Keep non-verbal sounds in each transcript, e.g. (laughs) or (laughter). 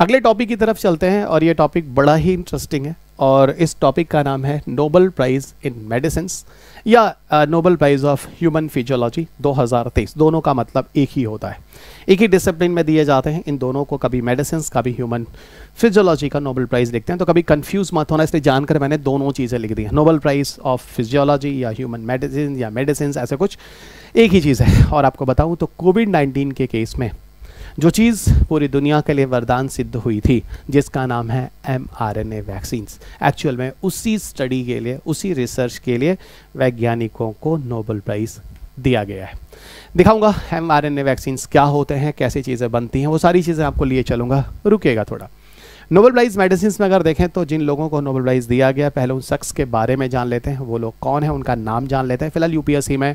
अगले टॉपिक की तरफ चलते हैं और ये टॉपिक बड़ा ही इंटरेस्टिंग है और इस टॉपिक का नाम है नोबल प्राइज़ इन मेडिसिन या Nobel prize of human physiology 2023 दोनों का मतलब एक ही होता है एक ही डिसिप्लिन में दिए जाते हैं इन दोनों को कभी मेडिसिन कभी ह्यूमन फिजियोलॉजी का नोबल प्राइज़ लिखते हैं तो कभी कन्फ्यूज़ मत होना इसलिए जानकर मैंने दोनों चीज़ें लिख दी हैं नोबल प्राइज़ ऑफ फिजियोलॉजी या ह्यूमन मेडिसिन या मेडिसिन ऐसे कुछ एक ही चीज़ है और आपको बताऊँ तो कोविड नाइन्टीन के केस में जो चीज़ पूरी दुनिया के लिए वरदान सिद्ध हुई थी जिसका नाम है M R N A vaccines actual में उसी स्टडी के लिए उसी रिसर्च के लिए वैज्ञानिकों को नोबल प्राइज़ दिया गया है दिखाऊंगा M R N A vaccines क्या होते हैं कैसी चीज़ें बनती हैं वो सारी चीज़ें आपको लिए चलूँगा रुकेगा थोड़ा नोबल प्राइज़ मेडिसिन में अगर देखें तो जिन लोगों को नोबल प्राइज़ दिया गया पहले उन शख्स के बारे में जान लेते हैं वो लोग कौन है उनका नाम जान लेते हैं फिलहाल यूपीएससी में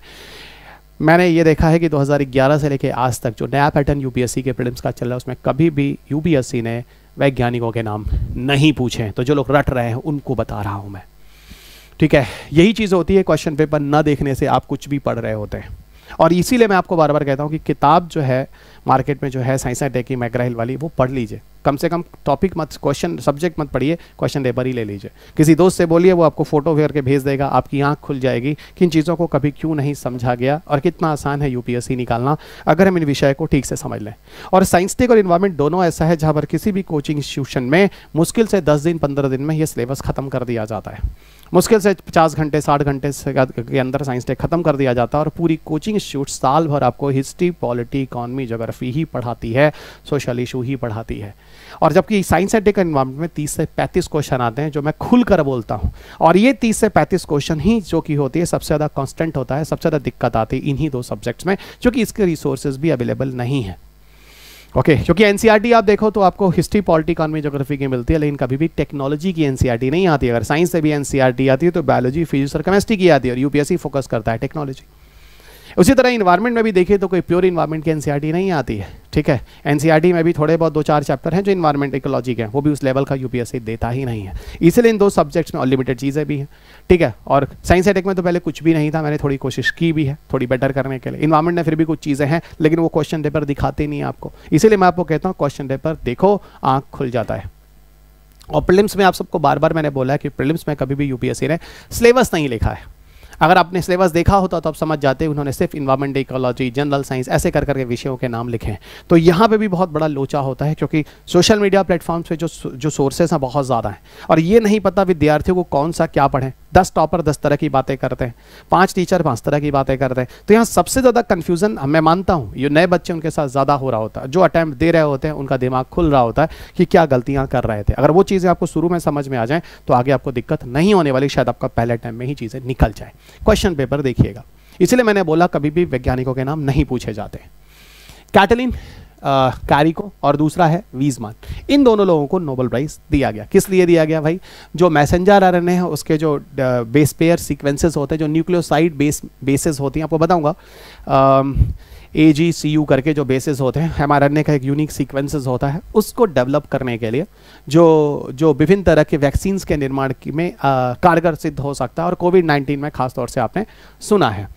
मैंने ये देखा है कि 2011 से लेकर आज तक जो नया पैटर्न यूपीएससी के प्रीलिम्स का चल रहा है उसमें कभी भी यूपीएससी ने वैज्ञानिकों के नाम नहीं पूछे तो जो लोग रट रहे हैं उनको बता रहा हूँ मैं ठीक है यही चीज़ होती है क्वेश्चन पेपर ना देखने से आप कुछ भी पढ़ रहे होते हैं और इसीलिए मैं आपको बार बार कहता हूँ कि किताब जो है मार्केट में जो है साइंस एंड टेकी मैग्राहिल वाली वो पढ़ लीजिए कम से कम टॉपिक मत क्वेश्चन सब्जेक्ट मत पढ़िए क्वेश्चन पेपर ही ले लीजिए किसी दोस्त से बोलिए वो आपको फोटो के भेज देगा आपकी आँख खुल जाएगी कि इन चीज़ों को कभी क्यों नहीं समझा गया और कितना आसान है यूपीएससी निकालना अगर हम इन विषय को ठीक से समझ लें और साइंस टेक और इन्वायरमेंट दोनों ऐसा है जहाँ पर किसी भी कोचिंग इंस्टीट्यूशन में मुश्किल से दस दिन पंद्रह दिन में यह सिलेबस खत्म कर दिया जाता है मुश्किल से 50 घंटे 60 घंटे के अंदर साइंस टेक खत्म कर दिया जाता है और पूरी कोचिंग इंस्टीट्यूट साल भर आपको हिस्ट्री पॉलिटी इकॉनमी जोग्राफी ही पढ़ाती है सोशल इशू ही पढ़ाती है और जबकि साइंस एंड टेक इन्वायरमेंट में तीस से 35 क्वेश्चन आते हैं जो मैं खुलकर बोलता हूँ और ये तीस से पैंतीस क्वेश्चन ही जो कि होती है सबसे ज़्यादा कॉन्स्टेंट होता है सबसे ज़्यादा दिक्कत आती है इन्हीं दो सब्जेक्ट्स में क्योंकि इसके रिसोर्सेज भी अवेलेबल नहीं है ओके okay, क्योंकि एनसीईआरटी e आप देखो तो आपको हिस्ट्री पॉलिटी इकॉनमी जोग्राफी की मिलती है लेकिन कभी भी टेक्नोलॉजी की एनसीईआरटी e नहीं आती अगर साइंस से भी एनसीईआरटी e आती है तो बायोलॉजी फिजिक्स और केमिस्ट्री की आती है और यूपीएससी फोकस करता है टेक्नोलॉजी उसी तरह इन्वायरमेंट में भी देखिए तो कोई प्योर इन्वायरमेंट की एनसीईआरटी नहीं आती है ठीक है एनसीईआरटी में भी थोड़े बहुत दो चार चैप्टर हैं जो इन्वायरमेंट इकोलॉजी के हैं वो भी उस लेवल का यूपीएससी देता ही नहीं है इसलिए इन दो सब्जेक्ट्स में अनलिमिटेड चीज़ें भी हैं ठीक है और साइंस एटेक में तो पहले कुछ भी नहीं था मैंने थोड़ी कोशिश की भी है थोड़ी बेटर करने के लिए इन्वायरमेंट में फिर भी कुछ चीज़ें हैं लेकिन वो क्वेश्चन पेपर दिखाते नहीं आपको इसीलिए मैं आपको कहता हूँ क्वेश्चन पेपर देखो आँख खुल जाता है और प्रिलिम्स में आप सबको बार बार मैंने बोला है कि प्रिलिम्स में कभी भी यूपीएससी ने सिलेबस नहीं लिखा है अगर आपने सिलेबस देखा होता तो आप समझ जाते उन्होंने सिर्फ इन्वायरमेंट इकोलॉजी जनरल साइंस ऐसे कर करके विषयों के नाम लिखे हैं तो यहाँ पे भी बहुत बड़ा लोचा होता है क्योंकि सोशल मीडिया प्लेटफॉर्म्स पे जो जो सोर्सेस हैं बहुत ज़्यादा हैं और ये नहीं पता विद्यार्थियों को कौन सा क्या पढ़ें दस टॉपर दस तरह की बातें करते हैं पांच टीचर पांच तरह की बातें करते हैं तो यहाँ सबसे ज़्यादा कंफ्यूजन मैं मानता हूँ ये नए बच्चे उनके साथ ज़्यादा हो रहा होता है जो अटैम्प्ट दे रहे होते हैं उनका दिमाग खुल रहा होता है कि क्या गलतियां कर रहे थे अगर वो चीज़ें आपको शुरू में समझ में आ जाए तो आगे आपको दिक्कत नहीं होने वाली शायद आपका पहले टाइम में ही चीज़ें निकल जाए क्वेश्चन पेपर देखिएगा इसलिए मैंने बोला कभी भी वैज्ञानिकों के नाम नहीं पूछे जाते कैटलिन कैरी को और दूसरा है वीजमान इन दोनों लोगों को नोबल प्राइज़ दिया गया किस लिए दिया गया भाई जो मैसेंजर आर हैं उसके जो बेस पेयर सीक्वेंसेस होते हैं जो न्यूक्लियोसाइड बेस बेसिस होती हैं आपको बताऊँगा ए जी सी यू करके जो बेसिस होते हैं एम का एक यूनिक सीक्वेंसेस होता है उसको डेवलप करने के लिए जो जो विभिन्न तरह के वैक्सीन्स के निर्माण में कारगर सिद्ध हो सकता है और कोविड नाइन्टीन में खासतौर से आपने सुना है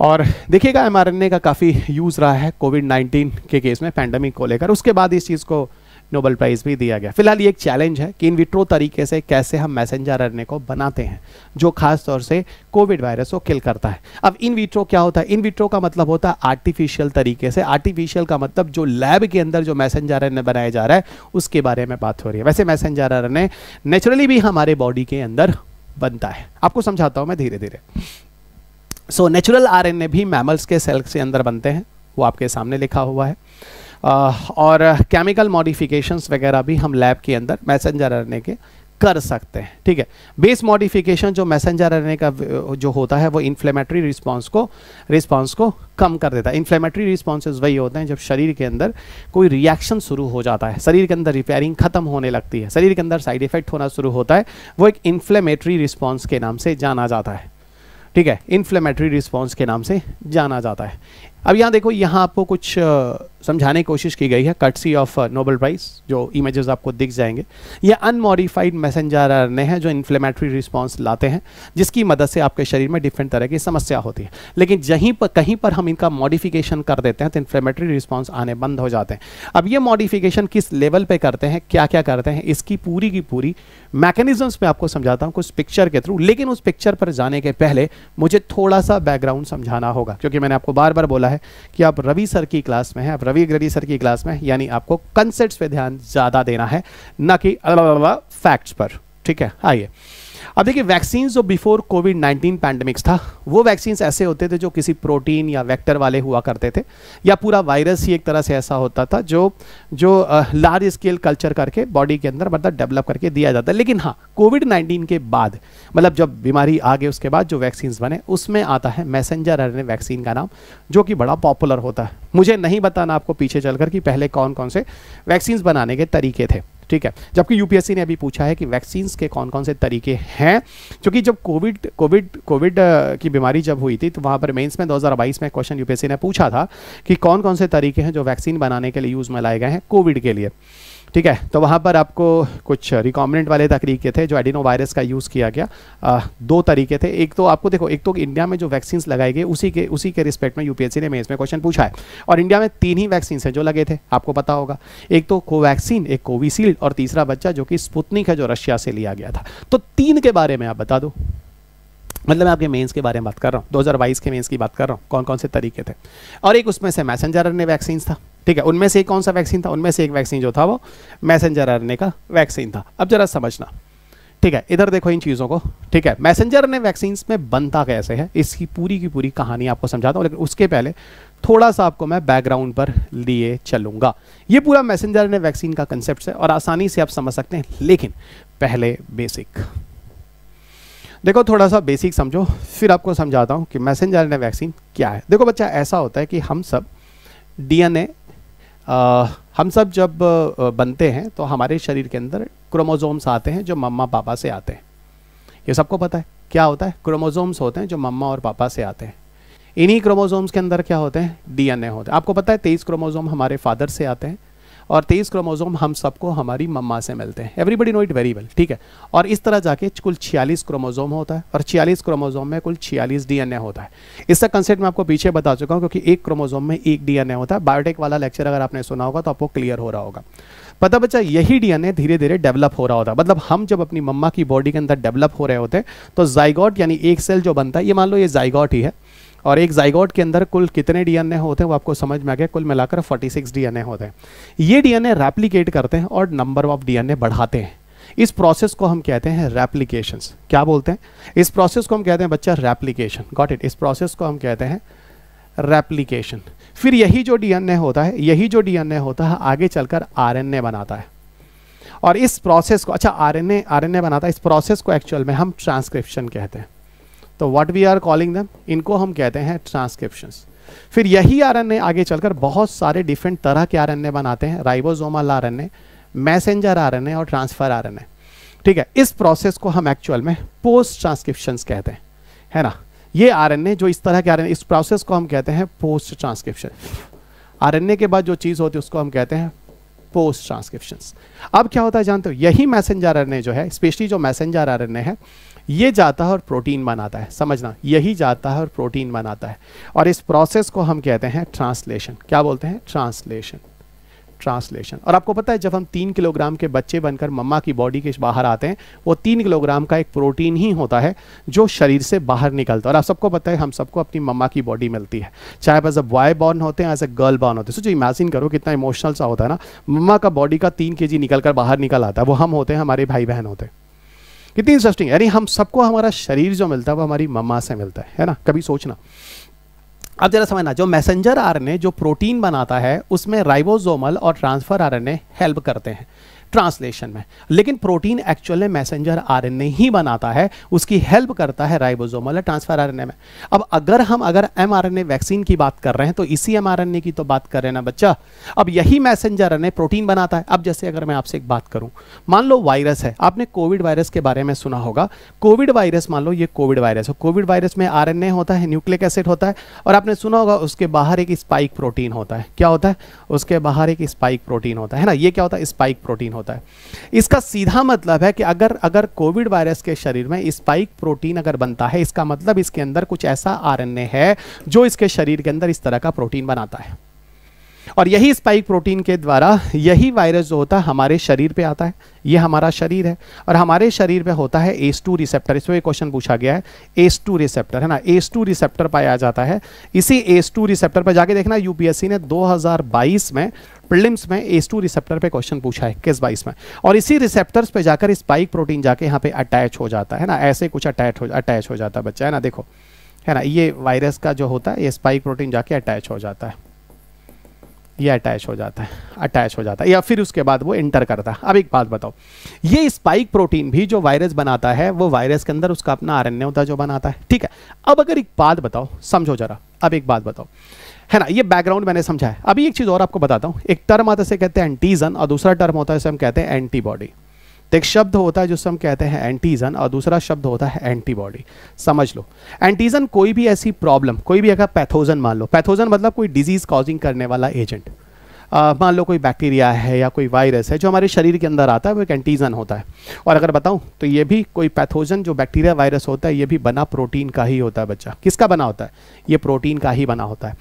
और देखिएगा एम का काफ़ी यूज़ रहा है कोविड 19 के केस में पैंडमिक को लेकर उसके बाद इस चीज़ को नोबल प्राइज़ भी दिया गया फिलहाल ये एक चैलेंज है कि इन विट्रो तरीके से कैसे हम मैसेंजर आर को बनाते हैं जो खास तौर से कोविड वायरस को किल करता है अब इन विट्रो क्या होता है इन विट्रो का मतलब होता है आर्टिफिशियल तरीके से आर्टिफिशियल का मतलब जो लैब के अंदर जो मैसेंजर आर बनाया जा रहा है उसके बारे में बात हो रही है वैसे मैसेंजर आर नेचुरली भी हमारे बॉडी के अंदर बनता है आपको समझाता हूँ मैं धीरे धीरे सो नेचुरल आरएनए भी मैमल्स के सेल्स के अंदर बनते हैं वो आपके सामने लिखा हुआ है uh, और केमिकल uh, मॉडिफिकेशंस वगैरह भी हम लैब के अंदर मैसेंजर आरएनए के कर सकते हैं ठीक है बेस मॉडिफिकेशन जो मैसेंजर आरएनए का uh, जो होता है वो इन्फ्लेमेटरी रिस्पांस को रिस्पांस को कम कर देता है इन्फ्लेमेटरी रिस्पॉन्सेज वही होते हैं जब शरीर के अंदर कोई रिएक्शन शुरू हो जाता है शरीर के अंदर रिपेयरिंग खत्म होने लगती है शरीर के अंदर साइड इफेक्ट होना शुरू होता है वो एक इन्फ्लेमेटरी रिस्पॉन्स के नाम से जाना जाता है ठीक है इन्फ्लेमेटरी रिस्पॉन्स के नाम से जाना जाता है अब यहाँ देखो यहाँ आपको कुछ समझाने की कोशिश की गई है कटसी ऑफ नोबल प्राइज जो इमेजेस आपको दिख जाएंगे ये अनमोडिफाइड मैसेंजर आरएनए हैं जो इन्फ्लेमेटरी रिस्पॉन्स लाते हैं जिसकी मदद से आपके शरीर में डिफरेंट तरह की समस्या होती है लेकिन जहीं पर कहीं पर हम इनका मॉडिफिकेशन कर देते हैं तो इन्फ्लेमेटरी रिस्पॉन्स आने बंद हो जाते हैं अब ये मॉडिफिकेशन किस लेवल पर करते हैं क्या क्या करते हैं इसकी पूरी की पूरी मैकेनिजम्स में आपको समझाता हूँ कुछ पिक्चर के थ्रू लेकिन उस पिक्चर पर जाने के पहले मुझे थोड़ा सा बैकग्राउंड समझाना होगा क्योंकि मैंने आपको बार बार बोला है कि आप रवि सर की क्लास में हैं आप रवि ग्ररी सर की क्लास में यानी आपको कंसेप्ट पे ध्यान ज़्यादा देना है ना कि फैक्ट्स पर ठीक है आइए अब देखिए वैक्सीन जो बिफोर कोविड 19 पैंडमिक्स था वो वैक्सीन ऐसे होते थे जो किसी प्रोटीन या वेक्टर वाले हुआ करते थे या पूरा वायरस ही एक तरह से ऐसा होता था जो जो लार्ज स्केल कल्चर करके बॉडी के अंदर मतलब डेवलप करके दिया जाता है लेकिन हाँ कोविड नाइन्टीन के बाद मतलब जब बीमारी आ गई उसके बाद जो वैक्सीन बने उसमें आता है मैसेंजर आर वैक्सीन का नाम जो कि बड़ा पॉपुलर होता है मुझे नहीं बताना आपको पीछे चलकर कि पहले कौन कौन से वैक्सीन बनाने के तरीके थे ठीक है जबकि यूपीएससी ने अभी पूछा है कि वैक्सीन के कौन कौन से तरीके हैं क्योंकि जब कोविड कोविड कोविड की बीमारी जब हुई थी तो वहां पर मेन्स में दो में क्वेश्चन यूपीएससी ने पूछा था कि कौन कौन से तरीके हैं जो वैक्सीन बनाने के लिए यूज़ में लाए गए हैं कोविड के लिए ठीक है तो वहाँ पर आपको कुछ रिकॉमेंट वाले तरीके थे जो एडिनो वायरस का यूज़ किया गया आ, दो तरीके थे एक तो आपको देखो एक तो इंडिया में जो वैक्सीन लगाई गई उसी के उसी के रिस्पेक्ट में यूपीएससी ने मेन्स में क्वेश्चन पूछा है और इंडिया में तीन ही वैक्सीन हैं जो लगे थे आपको पता होगा एक तो कोवैक्सीन एक कोविशील्ड और तीसरा बच्चा जो कि स्पुतनिक है जो रशिया से लिया गया था तो तीन के बारे में आप बता दो मतलब मैं आपके मेंस के बारे में बात कर रहा हूँ 2022 के मेंस की बात कर रहा हूँ कौन कौन से तरीके थे और एक उसमें से मैसेंजर ने वैक्सीन था ठीक है उनमें से कौन सा वैक्सीन था उनमें से एक वैक्सीन जो था वो मैसेंजर आर का वैक्सीन था अब जरा समझना ठीक है इधर देखो इन चीज़ों को ठीक है मैसेंजर ने वैक्सीन में बनता कैसे है इसकी पूरी की पूरी कहानी आपको समझाता हूँ लेकिन उसके पहले थोड़ा सा आपको मैं बैकग्राउंड पर लिए चलूंगा ये पूरा मैसेंजर ने वैक्सीन का कंसेप्ट है और आसानी से आप समझ सकते हैं लेकिन पहले बेसिक देखो थोड़ा सा बेसिक समझो फिर आपको समझाता हूँ कि मैसेंजर ने वैक्सीन क्या है देखो बच्चा ऐसा होता है कि हम सब डीएनए आ, हम सब जब बनते हैं तो हमारे शरीर के अंदर क्रोमोजोम्स आते हैं जो मम्मा पापा से आते हैं ये सबको पता है क्या होता है क्रोमोजोम्स होते हैं जो मम्मा और पापा से आते हैं इन्हीं क्रोमोजोम्स के अंदर क्या होते हैं डीएनए होते हैं आपको पता है तेईस क्रोमोजोम हमारे फादर से आते हैं और तेईस क्रोमोजोम हम सबको हमारी मम्मा से मिलते हैं everybody know it very well ठीक है और इस तरह जाके कुल छियालीस क्रोमोजोम होता है और छियालीस क्रोमोजोम में कुल छियालीस डीएनए होता है इसका कंसेप्ट मैं आपको पीछे बता चुका हूँ क्योंकि एक क्रोमोजोम में एक डीएनए होता है बायोटेक वाला लेक्चर अगर आपने सुना होगा तो आपको क्लियर हो रहा होगा पता बच्चा यही डीएनए धीरे धीरे डेवलप हो रहा होता है मतलब हम जब अपनी मम्मा की बॉडी के अंदर डेवलप हो रहे होते हैं तो जाइगॉट यानी एक सेल जो बनता है ये मान लो ये जाइगॉट ही है और एक जाइगोट के अंदर कुल कितने डीएनए होते हैं वो आपको समझ में आ गया कुल मिलाकर 46 डीएनए होते हैं ये डीएनए रेप्लीकेट करते हैं और नंबर ऑफ डीएनए बढ़ाते हैं इस प्रोसेस को हम कहते हैं रेप्लीकेशन क्या बोलते हैं इस प्रोसेस को हम कहते हैं बच्चा रेप्लीकेशन गॉट इट इस प्रोसेस को हम कहते हैं रेप्लीकेशन फिर यही जो डीएनए होता है यही जो डीएनए होता है आगे चलकर आरएनए बनाता है और इस प्रोसेस को अच्छा आरएनए आरएनए बनाता है इस प्रोसेस को एक्चुअल में हम ट्रांसक्रिप्शन कहते हैं तो व्हाट वी आर कॉलिंग दम इनको हम कहते हैं ट्रांसक्रिप्शन फिर यही आर आगे चलकर बहुत सारे डिफरेंट तरह के आर बनाते हैं राइबोजोमल आर मैसेंजर आर और ट्रांसफर आर ठीक है इस प्रोसेस को हम एक्चुअल में पोस्ट ट्रांसक्रिप्शन कहते हैं है ना ये आर जो इस तरह के आर इस प्रोसेस को हम कहते हैं पोस्ट ट्रांसक्रिप्शन आर के बाद जो चीज़ होती है उसको हम कहते हैं पोस्ट ट्रांसक्रिप्शन अब क्या होता है जानते हो यही मैसेंजर आर जो है स्पेशली जो मैसेंजर आर है ये जाता है और प्रोटीन बनाता है समझना यही जाता है और प्रोटीन बनाता है और इस प्रोसेस को हम कहते हैं ट्रांसलेशन क्या बोलते हैं ट्रांसलेशन ट्रांसलेशन और आपको पता है जब हम तीन किलोग्राम के बच्चे बनकर मम्मा की बॉडी के बाहर आते हैं वो तीन किलोग्राम का एक प्रोटीन ही होता है जो शरीर से बाहर निकलता है और आप सबको पता है हम सबको अपनी मम्मा की बॉडी मिलती है चाहे एज अ बॉय बॉर्न होते हैं एज अ गर्ल बॉर्न होते हैं सोचो इमेजिन करो कितना इमोशनल सा होता है ना मम्मा का बॉडी का तीन के निकल कर बाहर निकल आता है वो हम होते हैं हमारे भाई बहन होते हैं कितनी इंटरेस्टिंग यानी हम सबको हमारा शरीर जो मिलता है वो हमारी मम्मा से मिलता है है ना कभी सोचना अब जरा समझना जो मैसेंजर आर जो प्रोटीन बनाता है उसमें राइबोजोमल और ट्रांसफर आर हेल्प करते हैं ट्रांसलेशन में लेकिन प्रोटीन एक्चुअल में मैसेंजर आरएनए ही बनाता है उसकी हेल्प करता है राइबोसोमल ट्रांसफर आरएनए में अब अगर हम अगर एमआरएनए वैक्सीन की बात कर रहे हैं तो इसी एमआरएनए की तो बात कर रहे हैं ना बच्चा अब यही मैसेंजर आरएनए प्रोटीन बनाता है अब जैसे अगर मैं आपसे एक बात करूं मान लो वायरस है आपने कोविड वायरस के बारे में सुना होगा कोविड वायरस मान लो ये कोविड वायरस है कोविड वायरस में आर होता है न्यूक्लिक एसिड होता है और आपने सुना होगा उसके बाहर एक स्पाइक प्रोटीन होता है क्या होता है उसके बाहर एक स्पाइक प्रोटीन होता है ना ये क्या होता है स्पाइक प्रोटीन होता है इसका सीधा मतलब है कि अगर अगर कोविड वायरस के शरीर में स्पाइक प्रोटीन अगर बनता है इसका मतलब इसके अंदर कुछ ऐसा आर है जो इसके शरीर के अंदर इस तरह का प्रोटीन बनाता है और यही स्पाइक प्रोटीन के द्वारा यही वायरस जो होता है हमारे शरीर पे आता है ये हमारा शरीर है और हमारे शरीर पे होता है एस टू रिसेप्टर इसमें क्वेश्चन पूछा गया है एस टू रिसेप्टर है ना एस टू रिसेप्टर पाया जाता है इसी एस टू रिसेप्टर पर जाके देखना यूपीएससी ने 2022 में प्रिलिम्स में एस टू रिसेप्टर पे क्वेश्चन पूछा है किस बाईस में और इसी रिसेप्टर पर जाकर स्पाइक प्रोटीन जाके यहाँ पे अटैच हो जाता है ना ऐसे कुछ अटैच हो अटैच हो जाता है बच्चा है ना देखो है ना ये वायरस का जो होता है ये स्पाइक प्रोटीन जाके अटैच हो जाता है ये अटैच हो जाता है अटैच हो जाता है या फिर उसके बाद वो इंटर करता है अब एक बात बताओ ये स्पाइक प्रोटीन भी जो वायरस बनाता है वो वायरस के अंदर उसका अपना आर होता है जो बनाता है ठीक है अब अगर एक बात बताओ समझो जरा अब एक बात बताओ है ना ये बैकग्राउंड मैंने समझा है अभी एक चीज़ और आपको बताता हूँ एक टर्म आता से कहते हैं एंटीजन और दूसरा टर्म होता है हम कहते हैं एंटीबॉडी तो एक शब्द होता है जिससे हम कहते हैं एंटीजन और दूसरा शब्द होता है एंटीबॉडी समझ लो एंटीजन कोई भी ऐसी प्रॉब्लम कोई भी अगर पैथोजन मान लो पैथोजन मतलब कोई डिजीज कॉजिंग करने वाला एजेंट मान लो कोई बैक्टीरिया है या कोई वायरस है जो हमारे शरीर के अंदर आता है वो एक एंटीजन होता है और अगर बताऊँ तो ये भी कोई पैथोजन जो बैक्टीरिया वायरस होता है ये भी बना प्रोटीन का ही होता है बच्चा किसका बना होता है ये प्रोटीन का ही बना होता है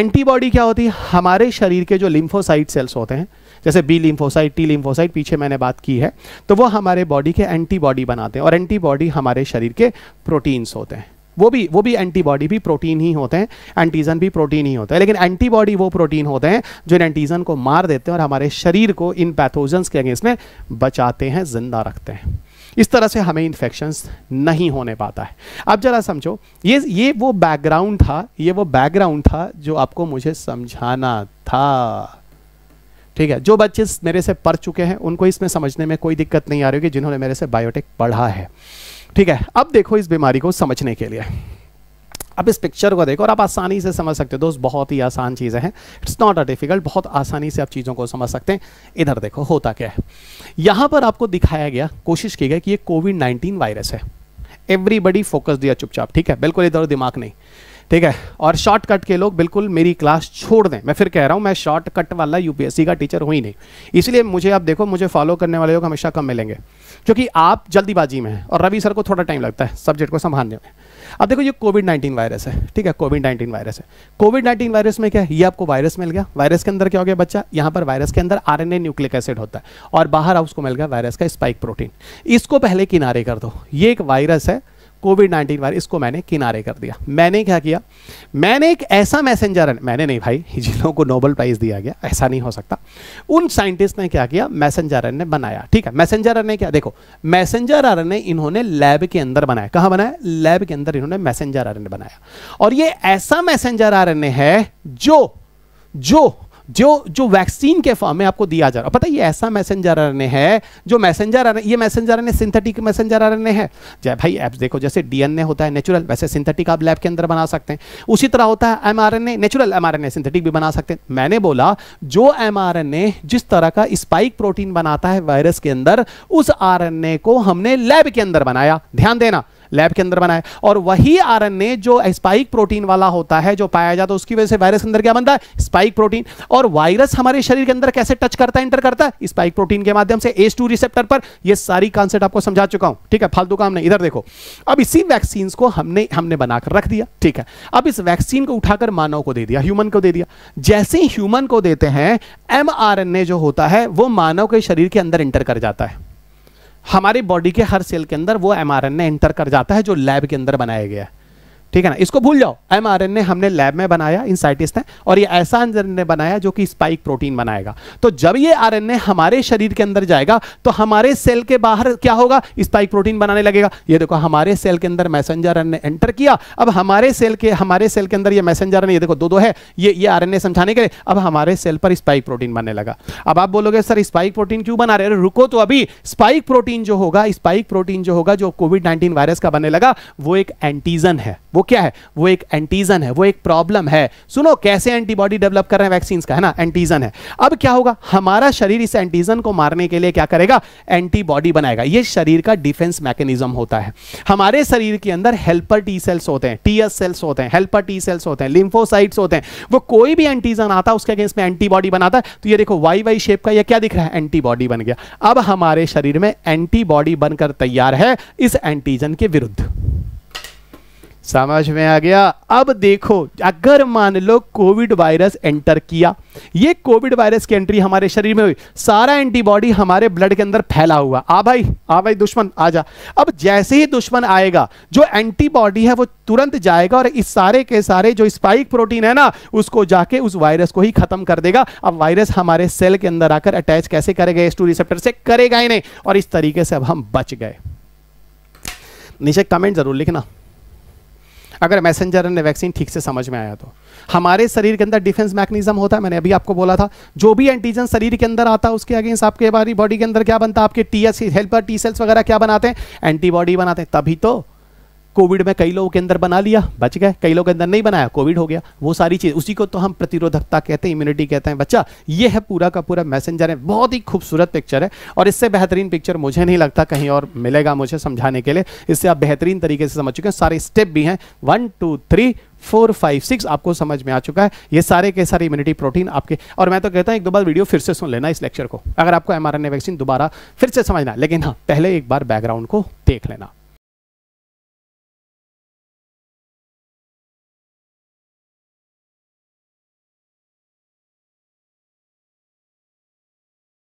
एंटीबॉडी क्या होती है हमारे शरीर के जो लिम्फोसाइट सेल्स होते हैं जैसे बी लिम्फोसाइट टी लिम्फोसाइट पीछे मैंने बात की है तो वो हमारे बॉडी के एंटीबॉडी बनाते हैं और एंटीबॉडी हमारे शरीर के प्रोटीन्स होते हैं वो भी वो भी एंटीबॉडी भी प्रोटीन ही होते हैं एंटीजन भी प्रोटीन ही होते हैं लेकिन एंटीबॉडी वो प्रोटीन होते हैं जो इन एंटीजन को मार देते हैं और हमारे शरीर को इन पैथोजन्स के अगेंस्ट में बचाते हैं जिंदा रखते हैं इस तरह से हमें इन्फेक्शंस नहीं होने पाता है अब जरा समझो ये ये वो बैकग्राउंड था ये वो बैकग्राउंड था जो आपको मुझे समझाना था ठीक है जो बच्चे मेरे से पढ़ चुके हैं उनको इसमें समझने में कोई दिक्कत नहीं आ रही होगी जिन्होंने मेरे से बायोटेक पढ़ा है ठीक है अब देखो इस बीमारी को समझने के लिए अब इस पिक्चर को देखो और आप आसानी से समझ सकते हो दोस्त बहुत ही आसान चीज़ें हैं इट्स नॉट अ डिफिकल्ट बहुत आसानी से आप चीज़ों को समझ सकते हैं इधर देखो होता क्या है यहाँ पर आपको दिखाया गया कोशिश की गई कि ये कोविड 19 वायरस है एवरीबडी फोकस दिया चुपचाप ठीक है बिल्कुल इधर दिमाग नहीं ठीक है और शॉर्टकट के लोग बिल्कुल मेरी क्लास छोड़ दें मैं फिर कह रहा हूँ मैं शॉर्टकट वाला यूपीएससी का टीचर हुई नहीं इसलिए मुझे आप देखो मुझे फॉलो करने वाले लोग हमेशा कम मिलेंगे क्योंकि आप जल्दीबाजी में हैं और रवि सर को थोड़ा टाइम लगता है सब्जेक्ट को संभालने में अब देखो ये कोविड नाइन्टीन वायरस है ठीक है कोविड नाइन्टीन वायरस है कोविड नाइन्टीन वायरस में क्या है ये आपको वायरस मिल गया वायरस के अंदर क्या हो गया बच्चा यहाँ पर वायरस के अंदर आर एन न्यूक्लिक एसिड होता है और बाहर उसको मिल गया वायरस का स्पाइक प्रोटीन इसको पहले किनारे कर दो ये एक वायरस है कोविड नाइन्टीन वायरस इसको मैंने किनारे कर दिया मैंने क्या किया मैंने एक ऐसा मैसेंजर मैंने नहीं भाई (laughs) जिन्हों को नोबल प्राइज़ दिया गया ऐसा नहीं हो सकता उन साइंटिस्ट ने क्या किया मैसेंजर ने बनाया ठीक है मैसेंजर ने क्या देखो मैसेंजर आर इन्होंने लैब के अंदर बनाया कहाँ बनाया लैब के अंदर इन्होंने मैसेंजर आर बनाया और ये ऐसा मैसेंजर आर है जो जो जो जो वैक्सीन के फॉर्म में आपको दिया जा रहा पता है ये ऐसा मैसेंजर आरएनए है जो मैसेंजर ये messenger RNA synthetic messenger RNA है जय भाई एप्स देखो जैसे डीएनए होता है नेचुरल वैसे सिंथेटिक आप लैब के अंदर बना सकते हैं उसी तरह होता है एमआरएनए नेचुरल एमआरएनए सिंथेटिक भी बना सकते हैं मैंने बोला जो एम जिस तरह का स्पाइक प्रोटीन बनाता है वायरस के अंदर उस आर को हमने लैब के अंदर बनाया ध्यान देना लैब के अंदर बनाया और वही आर जो स्पाइक प्रोटीन वाला होता है जो पाया जाता है उसकी वजह से वायरस के अंदर क्या बनता है स्पाइक प्रोटीन और वायरस हमारे शरीर के अंदर कैसे टच करता है इंटर करता है स्पाइक प्रोटीन के माध्यम से एस रिसेप्टर पर यह सारी कॉन्सेप्ट आपको समझा चुका हूं ठीक है फालतू काम नहीं इधर देखो अब इसी वैक्सीन को हमने हमने बनाकर रख दिया ठीक है अब इस वैक्सीन को उठाकर मानव को दे दिया ह्यूमन को दे दिया जैसे ह्यूमन को देते हैं एम जो होता है वो मानव के शरीर के अंदर इंटर कर जाता है हमारी बॉडी के हर सेल के अंदर वो एम एंटर कर जाता है जो लैब के अंदर बनाया गया है ठीक है ना इसको भूल जाओ एम आर एन ए हमने लैब में बनाया इन साइंटिस्ट ने और ये ऐसा ने बनाया जो कि स्पाइक प्रोटीन बनाएगा तो जब ये आर एन ए हमारे शरीर के अंदर जाएगा तो हमारे सेल के बाहर क्या होगा स्पाइक प्रोटीन बनाने लगेगा ये देखो हमारे सेल के अंदर मैसेंजर आर एंटर किया अब हमारे सेल के हमारे सेल के अंदर ये मैसेंजर एन ये देखो दो दो है ये ये आर समझाने के लिए अब हमारे सेल पर स्पाइक प्रोटीन बनने लगा अब आप बोलोगे सर स्पाइक प्रोटीन क्यों बना रहे हो रुको तो अभी स्पाइक प्रोटीन जो होगा स्पाइक प्रोटीन जो होगा जो कोविड नाइन्टीन वायरस का बनने लगा वो एक एंटीजन है वो वो क्या है वो एक एंटीजन है वो एक प्रॉब्लम है सुनो कैसे एंटीबॉडी डेवलप कर रहे हैं वैक्सीन का है ना एंटीजन है अब क्या होगा हमारा शरीर इस एंटीजन को मारने के लिए क्या करेगा एंटीबॉडी बनाएगा ये शरीर का डिफेंस मैकेनिज्म होता है हमारे शरीर के अंदर हेल्पर टी सेल्स होते हैं टी एस सेल्स होते हैं हेल्पर टी सेल्स होते हैं लिम्फोसाइट्स होते हैं वो कोई भी एंटीजन आता है उसके अगेंस्ट में एंटीबॉडी बनाता है तो ये देखो वाई वाई शेप का ये क्या दिख रहा है एंटीबॉडी बन गया अब हमारे शरीर में एंटीबॉडी बनकर तैयार है इस एंटीजन के विरुद्ध समझ में आ गया अब देखो अगर मान लो कोविड वायरस एंटर किया ये कोविड वायरस की एंट्री हमारे शरीर में हुई सारा एंटीबॉडी हमारे ब्लड के अंदर फैला हुआ आ भाई आ भाई दुश्मन आ जा अब जैसे ही दुश्मन आएगा जो एंटीबॉडी है वो तुरंत जाएगा और इस सारे के सारे जो स्पाइक प्रोटीन है ना उसको जाके उस वायरस को ही खत्म कर देगा अब वायरस हमारे सेल के अंदर आकर अटैच कैसे करेगा एस टू रिसेप्टर से करेगा ही नहीं और इस तरीके से अब हम बच गए नीचे कमेंट जरूर लिखना अगर मैसेंजर ने वैक्सीन ठीक से समझ में आया तो हमारे शरीर के अंदर डिफेंस मैकेनिज्म होता है मैंने अभी आपको बोला था जो भी एंटीजन शरीर के अंदर आता है उसके अगेंस्ट आपके हमारी बॉडी के अंदर क्या बनता है आपके T S helper T cells वगैरह क्या बनाते हैं एंटीबॉडी बनाते हैं तभी तो कोविड में कई लोगों के अंदर बना लिया बच गए कई लोगों के अंदर नहीं बनाया कोविड हो गया वो सारी चीज़ उसी को तो हम प्रतिरोधकता कहते हैं इम्यूनिटी कहते हैं बच्चा ये है पूरा का पूरा मैसेंजर है बहुत ही खूबसूरत पिक्चर है और इससे बेहतरीन पिक्चर मुझे नहीं लगता कहीं और मिलेगा मुझे समझाने के लिए इससे आप बेहतरीन तरीके से समझ चुके हैं सारे स्टेप भी हैं one two three four five six आपको समझ में आ चुका है ये सारे के सारे इम्यूनिटी प्रोटीन आपके और मैं तो कहता हूँ एक दो बार वीडियो फिर से सुन लेना इस लेक्चर को अगर आपको एम वैक्सीन दोबारा फिर से समझना लेकिन हाँ पहले एक बार बैकग्राउंड को देख लेना